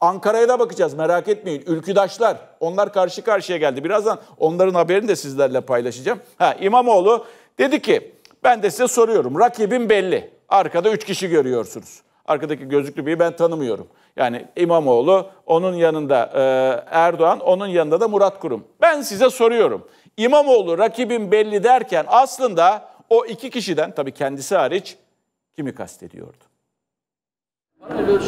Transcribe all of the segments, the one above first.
Ankara'ya da bakacağız merak etmeyin. Ülküdaşlar onlar karşı karşıya geldi. Birazdan onların haberini de sizlerle paylaşacağım. Ha İmamoğlu dedi ki ben de size soruyorum. Rakibim belli. Arkada üç kişi görüyorsunuz. Arkadaki gözlüklü biri ben tanımıyorum. Yani İmamoğlu, onun yanında e, Erdoğan, onun yanında da Murat Kurum. Ben size soruyorum. İmamoğlu rakibim belli derken aslında o iki kişiden tabii kendisi hariç kimi kastediyordu? Paralel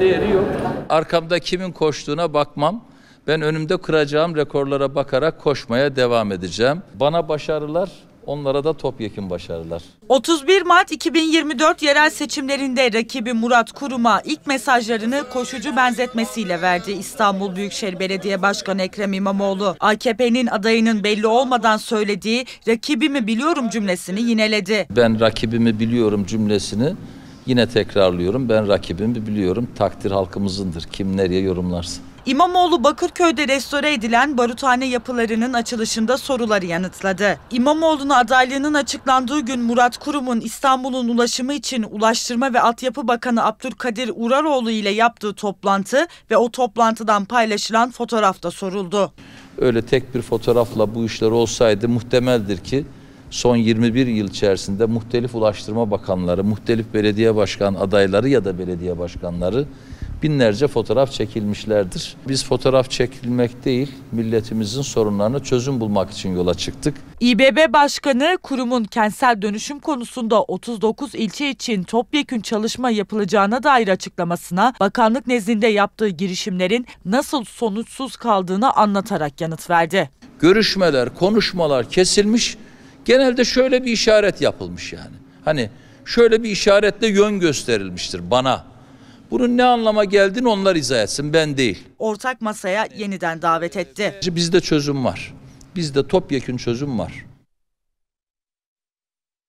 değeri yok. Arkamda kimin koştuğuna bakmam. Ben önümde kıracağım rekorlara bakarak koşmaya devam edeceğim. Bana başarılar, onlara da topyekun başarılar. 31 Mart 2024 yerel seçimlerinde rakibi Murat Kurum'a ilk mesajlarını koşucu benzetmesiyle verdi İstanbul Büyükşehir Belediye Başkanı Ekrem İmamoğlu. AKP'nin adayının belli olmadan söylediği rakibimi biliyorum cümlesini yineledi. Ben rakibimi biliyorum cümlesini Yine tekrarlıyorum ben rakibimi biliyorum takdir halkımızındır kim nereye yorumlarsa. İmamoğlu Bakırköy'de restore edilen baruthane yapılarının açılışında soruları yanıtladı. İmamoğlu'nun adaylığının açıklandığı gün Murat Kurum'un İstanbul'un ulaşımı için Ulaştırma ve Altyapı Bakanı Abdülkadir Uraroğlu ile yaptığı toplantı ve o toplantıdan paylaşılan fotoğrafta soruldu. Öyle tek bir fotoğrafla bu işler olsaydı muhtemeldir ki son 21 yıl içerisinde muhtelif ulaştırma bakanları, muhtelif belediye başkan adayları ya da belediye başkanları binlerce fotoğraf çekilmişlerdir. Biz fotoğraf çekilmek değil, milletimizin sorunlarını çözüm bulmak için yola çıktık. İBB Başkanı kurumun kentsel dönüşüm konusunda 39 ilçe için topyekün çalışma yapılacağına dair açıklamasına bakanlık nezdinde yaptığı girişimlerin nasıl sonuçsuz kaldığını anlatarak yanıt verdi. Görüşmeler, konuşmalar kesilmiş Genelde şöyle bir işaret yapılmış yani. Hani şöyle bir işaretle yön gösterilmiştir bana. Bunun ne anlama geldiğini onlar izah etsin ben değil. Ortak masaya yeniden davet etti. Bizde çözüm var. Bizde topyekün çözüm var.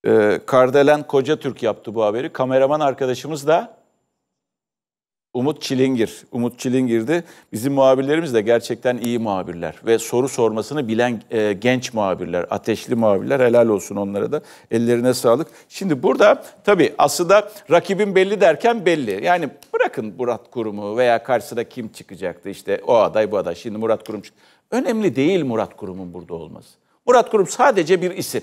Ee, Kardelen Koca Türk yaptı bu haberi. Kameraman arkadaşımız da Umut Çilingir. Umut Çilingir'di. Bizim muhabirlerimiz de gerçekten iyi muhabirler ve soru sormasını bilen e, genç muhabirler, ateşli muhabirler. Helal olsun onlara da. Ellerine sağlık. Şimdi burada tabii aslında rakibin belli derken belli. Yani bırakın Murat Kurum'u veya karşısına kim çıkacaktı işte o aday bu aday. Şimdi Murat Kurum çıktı. Önemli değil Murat Kurum'un burada olması. Murat Kurum sadece bir isim.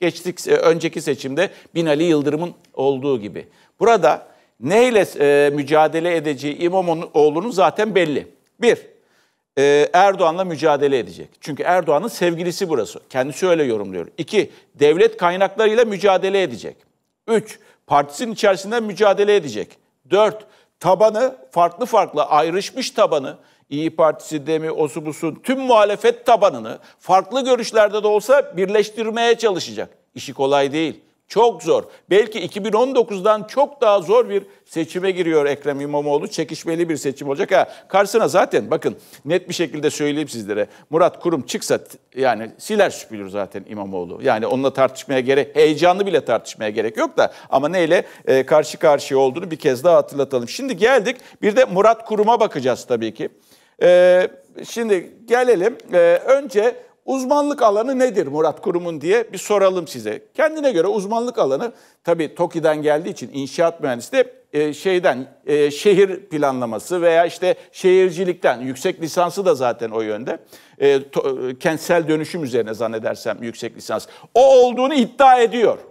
Geçtik e, önceki seçimde Binali Yıldırım'ın olduğu gibi. Burada neyle e, mücadele edeceği İmamoğlu'nun zaten belli. Bir, e, Erdoğan'la mücadele edecek. Çünkü Erdoğan'ın sevgilisi burası. Kendisi öyle yorumluyor. İki, devlet kaynaklarıyla mücadele edecek. Üç, partisinin içerisinde mücadele edecek. Dört, tabanı farklı farklı ayrışmış tabanı İyi Partisi, Demi, Osubusun tüm muhalefet tabanını farklı görüşlerde de olsa birleştirmeye çalışacak. İşi kolay değil. Çok zor. Belki 2019'dan çok daha zor bir seçime giriyor Ekrem İmamoğlu. Çekişmeli bir seçim olacak. Ha, karşısına zaten bakın net bir şekilde söyleyeyim sizlere. Murat Kurum çıksa yani siler süpürür zaten İmamoğlu. Yani onunla tartışmaya gerek, heyecanlı bile tartışmaya gerek yok da. Ama neyle e, karşı karşıya olduğunu bir kez daha hatırlatalım. Şimdi geldik bir de Murat Kurum'a bakacağız tabii ki. E, şimdi gelelim. E, önce Uzmanlık alanı nedir Murat Kurum'un diye bir soralım size. Kendine göre uzmanlık alanı tabii TOKİ'den geldiği için inşaat mühendisliği e, şeyden e, şehir planlaması veya işte şehircilikten yüksek lisansı da zaten o yönde. E, to, e, kentsel dönüşüm üzerine zannedersem yüksek lisans. O olduğunu iddia ediyor.